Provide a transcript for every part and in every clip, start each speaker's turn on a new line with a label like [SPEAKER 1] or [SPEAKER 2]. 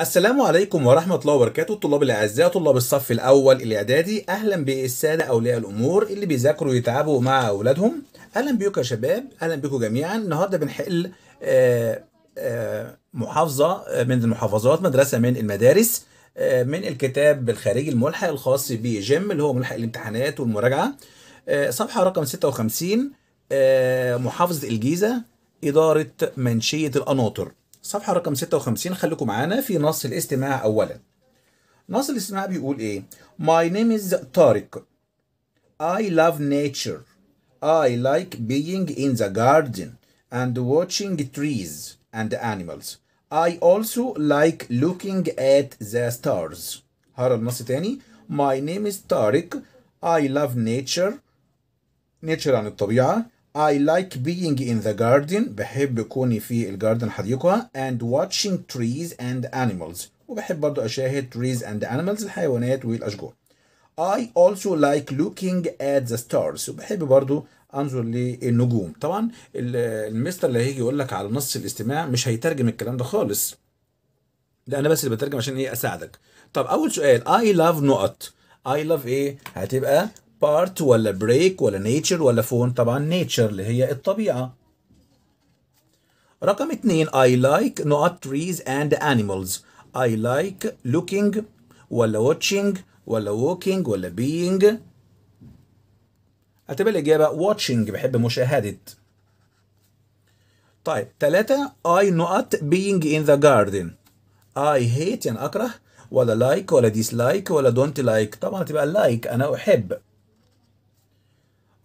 [SPEAKER 1] السلام عليكم ورحمة الله وبركاته الطلاب الأعزاء طلاب الصف الأول الإعدادي أهلا بالسادة أولياء الأمور اللي بيذاكروا ويتعبوا مع أولادهم أهلا بيكم يا شباب أهلا بيكم جميعا النهاردة بنحل آه، آه، محافظة آه، من المحافظات مدرسة من المدارس من الكتاب الخارجي الملحق الخاص بجيم اللي هو ملحق الامتحانات والمراجعة صفحة رقم 56 محافظة الجيزة إدارة منشية القناطر صفحة رقم 56 خليكم معانا في نص الاستماع أولا نص الاستماع بيقول إيه My name is Tariq I love nature I like being in the garden and watching trees and animals I also like looking at the stars هقرا النص تاني My name is Tariq I love nature nature عن الطبيعة I like being in the garden بحب كوني في الجاردن حديقة and watching trees and animals وبحب برضو أشاهد trees and animals الحيوانات والأشجار I also like looking at the stars وبحب برضو أنظر للنجوم طبعا المستر اللي هيجي يقول لك على نص الاستماع مش هيترجم الكلام ده خالص ده أنا بس اللي بترجم عشان إيه أساعدك طب أول سؤال I love نقط I love إيه هتبقى بارت ولا بريك ولا نيتشر ولا فون طبعا نيتشر اللي هي الطبيعة رقم اثنين I like not trees and animals I like looking ولا watching ولا walking ولا being هتبقى الإجابة watching بحب مشاهدة طيب ثلاثة I not being in the garden I hate يعني أكره ولا like ولا dislike ولا don't like طبعا هتبقى like أنا أحب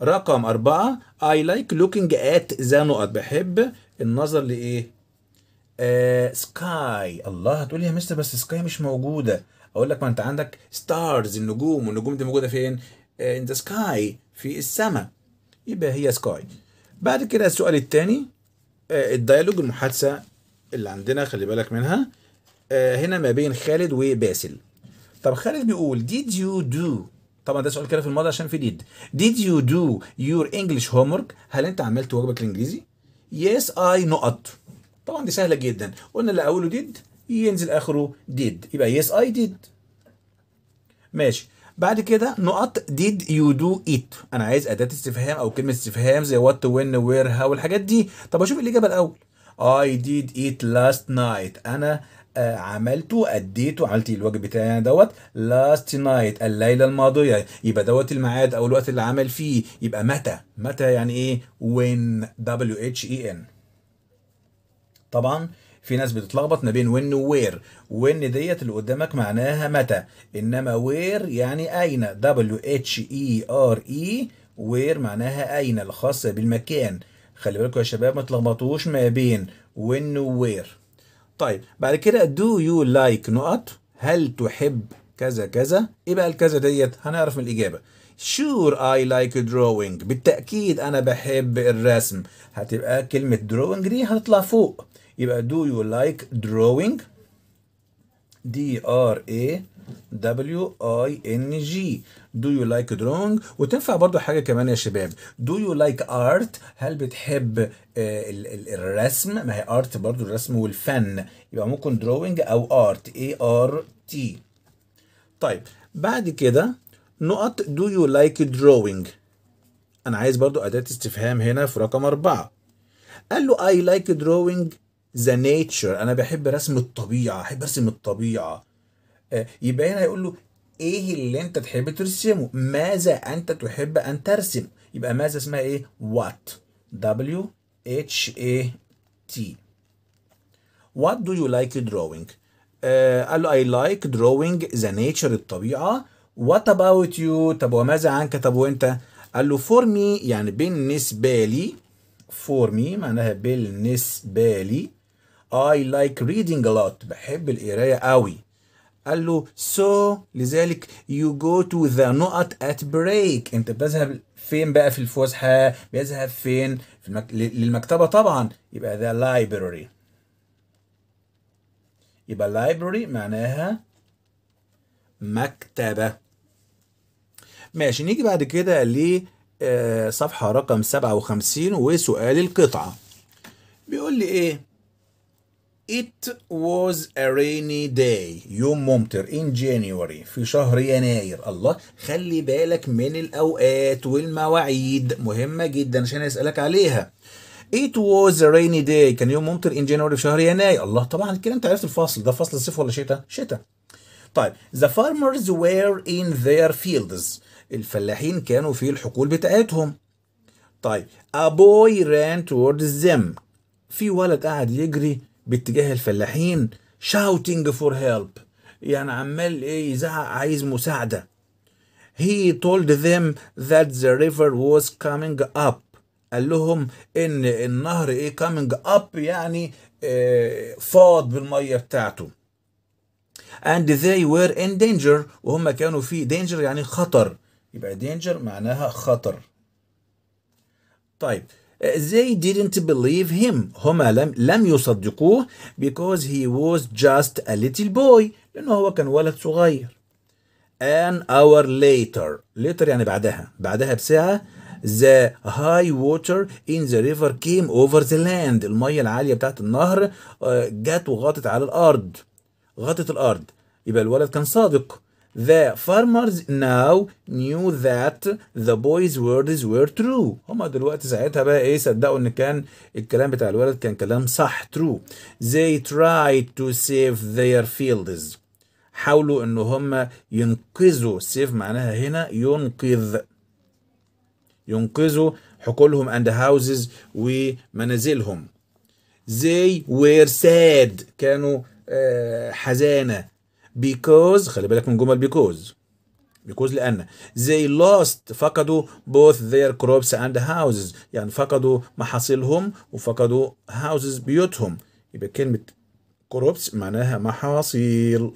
[SPEAKER 1] رقم أربعة I like looking at the نقط بحب النظر لإيه؟ آه سكاي الله هتقولي يا مستر بس سكاي مش موجودة أقول لك ما أنت عندك ستارز النجوم والنجوم دي موجودة فين؟ آه in the sky في السماء يبقى هي سكاي بعد كده السؤال الثاني آه الديالوج المحادثة اللي عندنا خلي بالك منها آه هنا ما بين خالد وباسل طب خالد بيقول did you do طبعا ده سؤال كده في الماضي عشان في ديد did you do your English homework هل انت عملت واجبك الانجليزي yes I نقط طبعا دي سهله جدا قلنا اللي اوله ديد ينزل اخره ديد يبقى yes I did ماشي بعد كده نقط did you do it انا عايز اداه استفهام او كلمه استفهام زي what وين where how الحاجات دي طب اشوف الاجابه الاول I did eat last night انا آه، عملته اديته عملت الواجب بتاعي دوت لاست نايت الليله الماضيه يبقى دوت الميعاد او الوقت اللي عمل فيه يبقى متى متى يعني ايه وين دبليو اتش اي ان طبعا في ناس بتتلخبط ما بين وين ووير وين ديت اللي قدامك معناها متى انما وير يعني اين دبليو اتش اي ار اي وير معناها اين الخاصه بالمكان خلي بالكم يا شباب ما تلخبطوش ما بين وين ووير طيب بعد كده do you like نقط هل تحب كذا كذا ايه بقى الكذا ديت هنعرف من الاجابه sure I like drawing بالتأكيد أنا بحب الرسم هتبقى كلمة drawing دي هتطلع فوق يبقى do you like drawing D R A دبليو اي ان جي دو يو لايك drawing وتنفع برضو حاجه كمان يا شباب دو يو لايك ارت هل بتحب آه، الرسم ما هي ارت برضو الرسم والفن يبقى ممكن drawing او ارت اي ار تي طيب بعد كده نقط دو يو لايك drawing انا عايز برضو اداه استفهام هنا في رقم أربعة قال له اي لايك drawing ذا نيتشر انا بحب رسم الطبيعه احب ارسم الطبيعه آه، يبقى هنا هيقول له ايه اللي انت تحب ترسمه ماذا انت تحب ان ترسم يبقى ماذا اسمها ايه what w h a t what do you like drawing آه، قال له I like drawing the nature الطبيعة what about you طب وماذا عنك طب وانت قال له for me يعني بالنسبة لي for me معناها بالنسبة لي I like reading a lot بحب القراية قوي قال له so لذلك you go to the نقط at break انت بتذهب فين بقى في الفسحه بيذهب فين في المك... للمكتبه طبعا يبقى the library يبقى library معناها مكتبه ماشي نيجي بعد كده لصفحه آه، رقم 57 وسؤال القطعه بيقول لي ايه It was a rainy day يوم ممطر in January في شهر يناير الله خلي بالك من الأوقات والمواعيد مهمة جدا عشان أسألك عليها It was a rainy day كان يوم ممطر in January في شهر يناير الله طبعا كده أنت عرفت الفصل ده فصل صيف ولا شتاء؟ شتاء طيب the farmers were in their fields الفلاحين كانوا في الحقول بتاعتهم طيب a boy ran towards them في ولد قاعد يجري باتجاه الفلاحين shouting for help يعني عمال ايه يزعق عايز مساعدة he told them that the river was coming up قال لهم ان النهر ايه coming up يعني آه، فاض بالمية بتاعته and they were in danger وهم كانوا في danger يعني خطر يبقى danger معناها خطر طيب they didn't believe him هما لم لم يصدقوه because he was just a little boy لأنه هو كان ولد صغير an hour later later يعني بعدها بعدها بساعة the high water in the river came over the land المية العالية بتاعت النهر آه، جت وغطت على الأرض غطت الأرض يبقى الولد كان صادق The farmers now knew that the boy's words were true هما دلوقتي ساعتها بقى ايه صدقوا ان كان الكلام بتاع الولد كان كلام صح true They tried to save their fields حاولوا ان هما ينقذوا سيف معناها هنا ينقذ ينقذوا حقولهم and houses ومنازلهم they were sad كانوا آه، حزانة because خلي بالك من جمل because because لأن they lost فقدوا both their crops and houses يعني فقدوا محاصيلهم وفقدوا houses بيوتهم يبقى كلمة crops معناها محاصيل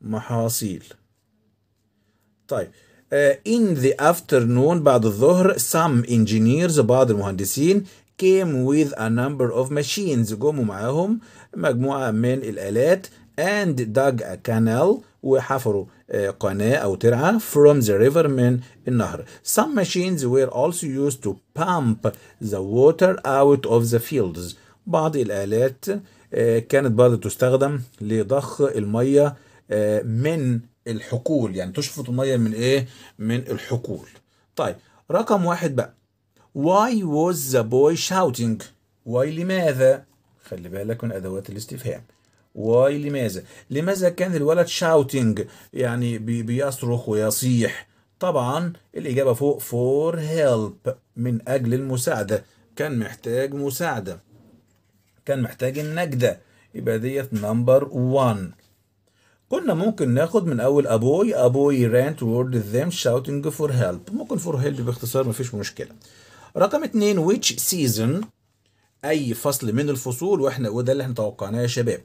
[SPEAKER 1] محاصيل طيب uh, in the afternoon بعد الظهر some engineers بعض المهندسين came with a number of machines جموا معاهم مجموعة من الآلات and dug a canal وحفروا قناة uh, أو ترعة from the river من النهر. Some machines were also used to pump the water out of the fields. بعض الآلات uh, كانت برضه تستخدم لضخ المية uh, من الحقول يعني تشفط المية من إيه؟ من الحقول. طيب رقم واحد بقى Why was the boy shouting؟ Why لماذا؟ خلي بالك من أدوات الاستفهام. واي لماذا لماذا كان الولد شاوتينج يعني بيصرخ ويصيح طبعا الإجابة فوق فور هيلب من أجل المساعدة كان محتاج مساعدة كان محتاج النجدة يبقى ديت نمبر 1 كنا ممكن ناخد من أول أبوي أبوي ران toward them shouting for help ممكن for help باختصار مفيش مشكلة رقم اتنين which season اي فصل من الفصول واحنا وده اللي احنا توقعناه يا شباب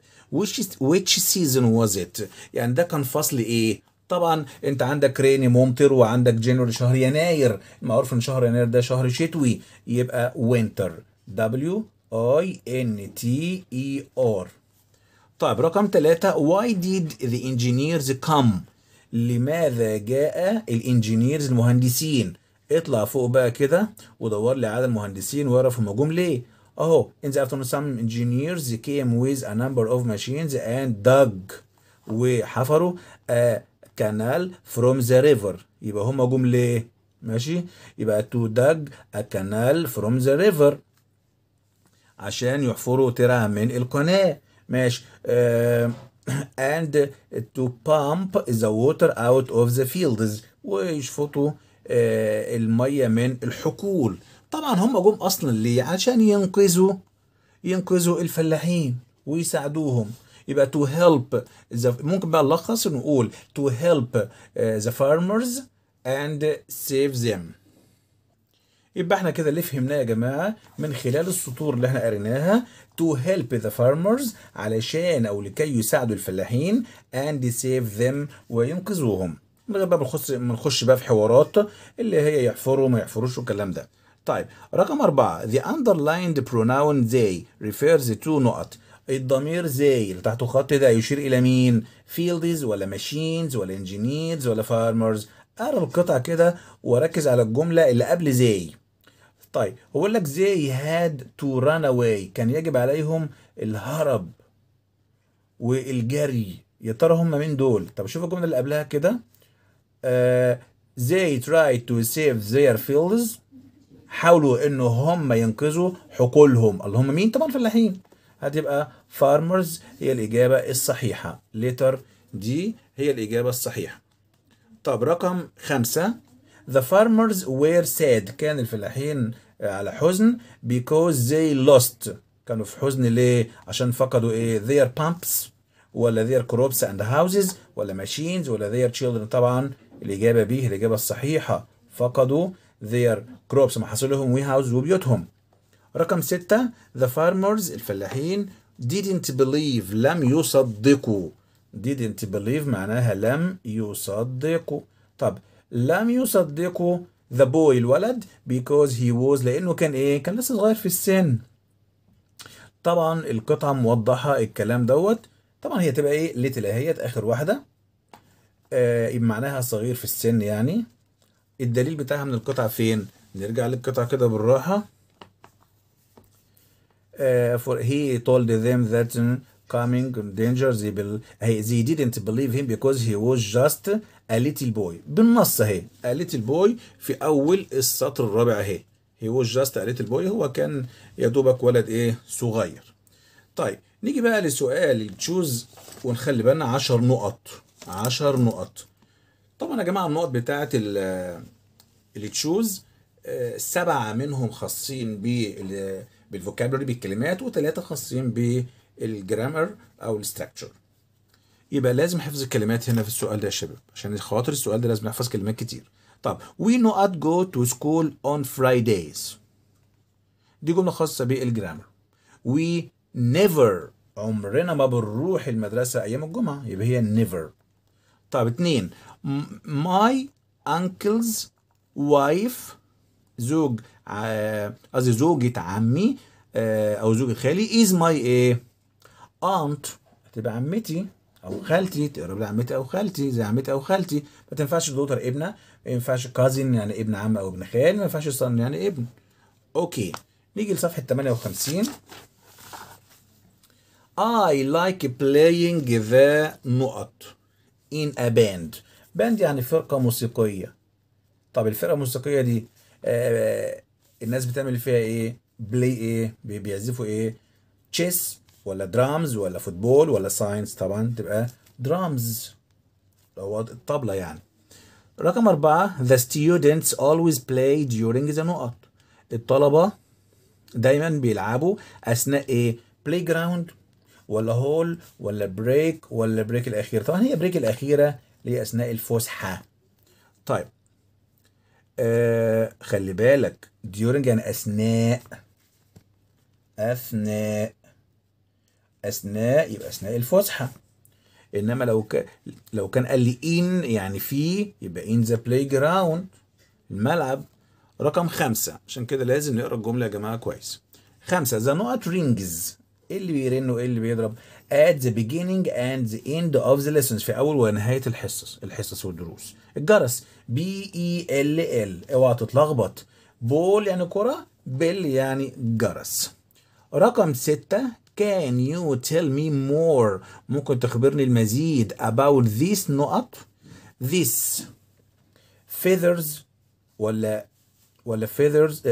[SPEAKER 1] which سيزون واز ات يعني ده كان فصل ايه طبعا انت عندك ريني ممطر وعندك جنرال شهر يناير معروف ان شهر يناير ده شهر شتوي يبقى وينتر دبليو اي ان تي اي ار طيب رقم ثلاثة why did the engineers come لماذا جاء الانجينيرز المهندسين اطلع فوق بقى كده ودور لي على المهندسين واعرف هم جم ليه Oh, in the afternoon, some engineers came with a number of machines and dug وحفروا a canal from the river. يبقى هما جم ليه؟ ماشي؟ يبقى to dug a canal from the river. عشان يحفروا ترعة من القناة. ماشي. Uh, and to pump the water out of the fields. ويشفطوا uh, المية من الحقول. طبعا هم جم اصلا ليه عشان ينقذوا ينقذوا الفلاحين ويساعدوهم يبقى to help the ممكن بقى نلخص ونقول to help uh, the farmers and save them يبقى احنا كده اللي فهمناه يا جماعه من خلال السطور اللي احنا قريناها to help the farmers علشان او لكي يساعدوا الفلاحين and save them وينقذوهم من غير بقى بنخش بنخش بقى في حوارات اللي هي يحفروا ما يحفروش والكلام ده طيب رقم أربعة the underlined pronoun they refers to نقط الضمير زي اللي تحته خط ده يشير إلى مين؟ fields ولا machines ولا engineers ولا farmers أقرا القطع كده وركز على الجملة اللي قبل زي طيب هو يقول لك زي had to run away كان يجب عليهم الهرب والجري يا ترى هم مين دول؟ طب شوف الجملة اللي قبلها كده آه they tried to save their fields حاولوا انه هم ينقذوا حقولهم اللي هم مين طبعا فلاحين هتبقى فارمرز هي الاجابه الصحيحه ليتر دي هي الاجابه الصحيحه طب رقم خمسة The farmers were sad كان الفلاحين على حزن because they lost كانوا في حزن ليه عشان فقدوا ايه their pumps ولا their crops and houses ولا machines ولا their children طبعا الإجابة به الإجابة الصحيحة فقدوا their crops محصلهم ويهاوز وبيوتهم رقم ستة the farmers الفلاحين didn't believe لم يصدقوا didn't believe معناها لم يصدقوا طب لم يصدقوا the boy الولد because he was لأنه كان إيه كان لسه صغير في السن طبعا القطعة موضحة الكلام دوت طبعا هي تبقى إيه أهيت آخر واحدة آه معناها صغير في السن يعني الدليل بتاعها من القطعة فين نرجع للقطعة كده بالراحة uh, for he told them that coming danger they, he, they didn't believe him because he was just a little boy بالنص اهي a little boy في اول السطر الرابع اهي he was just a little boy هو كان يا دوبك ولد ايه صغير طيب نيجي بقى لسؤال choose ونخلي بالنا 10 نقط 10 نقط طبعا يا جماعه النقط بتاعه تشوز آه، سبعه منهم خاصين بالفوكابلري بالكلمات وثلاثه خاصين بالجرامر او الاستراكشر يبقى لازم حفظ الكلمات هنا في السؤال ده يا شباب عشان خاطر السؤال ده لازم نحفظ كلمات كتير طب وي نوت جو تو سكول اون فرايدايز دي جملة خاصة بالجرامر وي نيفر عمرنا ما بنروح المدرسة أيام الجمعة يبقى هي نيفر طيب اثنين ماي انكلز وايف زوج قصدي زوجة عمي آه، او زوجة خالي از ماي ايه انت هتبقى عمتي او خالتي تقرب لعمتي او خالتي زي عمتي او خالتي ما تنفعش دوتر ابنه ما ينفعش كازن يعني ابن عم او ابن خال ما ينفعش صن يعني ابن اوكي نيجي لصفحه 58 I like playing the نقط in a band band يعني فرقة موسيقية طب الفرقة الموسيقية دي آه الناس بتعمل فيها ايه بلاي ايه بيعزفوا ايه تشيس ولا درامز ولا فوتبول ولا ساينس طبعا تبقى درامز هو الطبلة يعني رقم أربعة the students always play during the نقط الطلبة دايما بيلعبوا أثناء ايه جراوند ولا هول ولا بريك ولا بريك الاخيره طبعا هي بريك الاخيره اللي هي اثناء الفسحه طيب آه خلي بالك during يعني اثناء اثناء اثناء يبقى اثناء الفسحه انما لو ك... لو كان قال لي ان يعني في يبقى ان ذا بلاي جراوند الملعب رقم خمسة عشان كده لازم نقرا الجمله يا جماعه كويس خمسة ذا نوت رينجز ايه اللي بيرن وايه اللي بيضرب at the beginning and the end of the lessons في اول ونهايه الحصص الحصص والدروس الجرس بي اي ال ال اوعى تتلخبط بول يعني كره بيل يعني جرس رقم ستة can you tell me more ممكن تخبرني المزيد about these نقط this feathers ولا ولا feathers uh,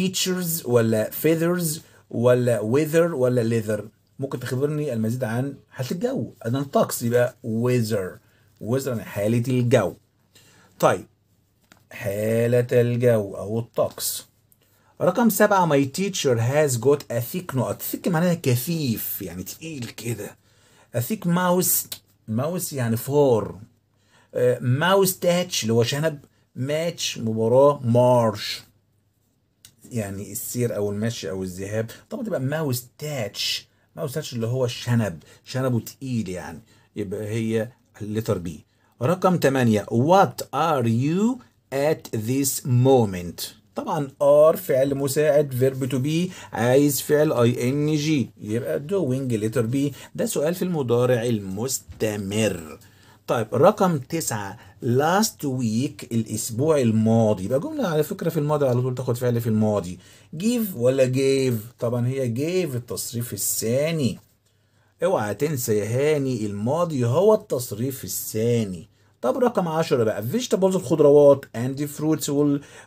[SPEAKER 1] features ولا feathers ولا ويذر ولا ليذر ممكن تخبرني المزيد عن حالة الجو أنا الطقس يبقى ويذر ويذر يعني حالة الجو طيب حالة الجو أو الطقس رقم سبعة my teacher has got a thick nose thick معناها كثيف يعني تقيل كده a thick mouse mouse يعني فار ماوس تاتش اللي هو شنب ماتش مباراة مارش يعني السير او المشي او الذهاب طبعا تبقى ماوس تاتش ماوس تاتش اللي هو الشنب شنبه تقيل يعني يبقى هي الليتر بي رقم 8 وات ار يو ات ذيس مومنت طبعا ار فعل مساعد فيرب تو بي عايز فعل اي ان جي يبقى دوينج ليتر بي ده سؤال في المضارع المستمر طيب رقم تسعة last week الأسبوع الماضي يبقى جملة على فكرة في الماضي على طول تاخد فعل في الماضي give ولا gave طبعا هي gave التصريف الثاني اوعى تنسى يا هاني الماضي هو التصريف الثاني طب رقم 10 بقى فيجيتابلز الخضروات اند فروتس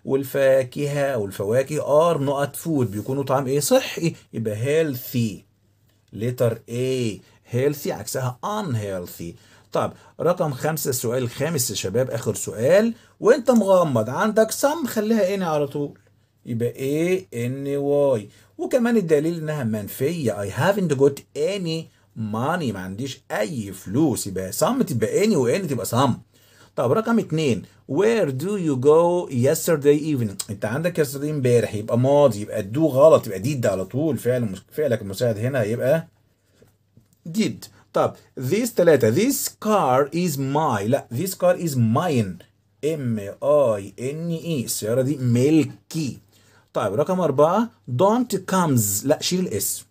[SPEAKER 1] والفاكهه والفواكه ار نقط فود بيكونوا طعم ايه صحي يبقى هيلثي لتر A هيلثي عكسها ان هيلثي طب رقم خمسة السؤال الخامس يا شباب آخر سؤال وأنت مغمض عندك صم خليها إن إيه على طول يبقى ايه ان واي وكمان الدليل انها منفيه اي هافنت جوت اني ماني ما عنديش اي فلوس يبقى سم تبقى اني وان تبقى سم طب رقم اتنين where do you go yesterday evening انت عندك yesterday امبارح يبقى ماضي يبقى دو غلط يبقى ديد على طول فعل فعلك المساعد هنا يبقى ديد طب this ثلاثة this car is my لا this car is mine M I N E السيارة دي ملكي طيب رقم أربعة don't comes لا شيل الاس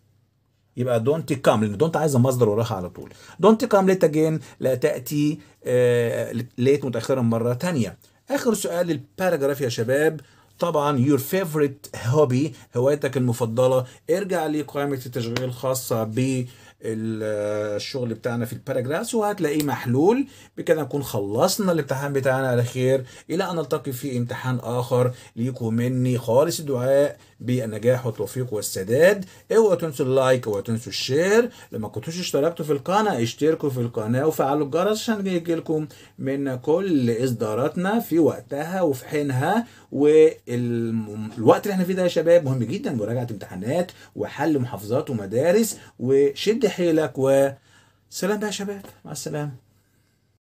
[SPEAKER 1] يبقى don't come لأن don't عايزة مصدر وراها على طول don't come late again لا تأتي آه، late متأخرا مرة تانية آخر سؤال للباراجراف يا شباب طبعا your favorite hobby هوايتك المفضلة ارجع لقائمة التشغيل الخاصة ب الشغل بتاعنا في الباراجراس وهتلاقيه محلول بكده نكون خلصنا الامتحان بتاعنا على خير الى ان نلتقي في امتحان اخر ليكم مني خالص الدعاء بالنجاح والتوفيق والسداد اوعوا إيه، تنسوا اللايك اوعوا تنسوا الشير لما كنتوش اشتركتوا في القناه اشتركوا في القناه وفعلوا الجرس عشان يجيلكم من كل اصداراتنا في وقتها وفي حينها والوقت اللي احنا فيه ده يا شباب مهم جدا مراجعه امتحانات وحل محافظات ومدارس وشد حيلك و سلام بقى يا شباب مع السلامه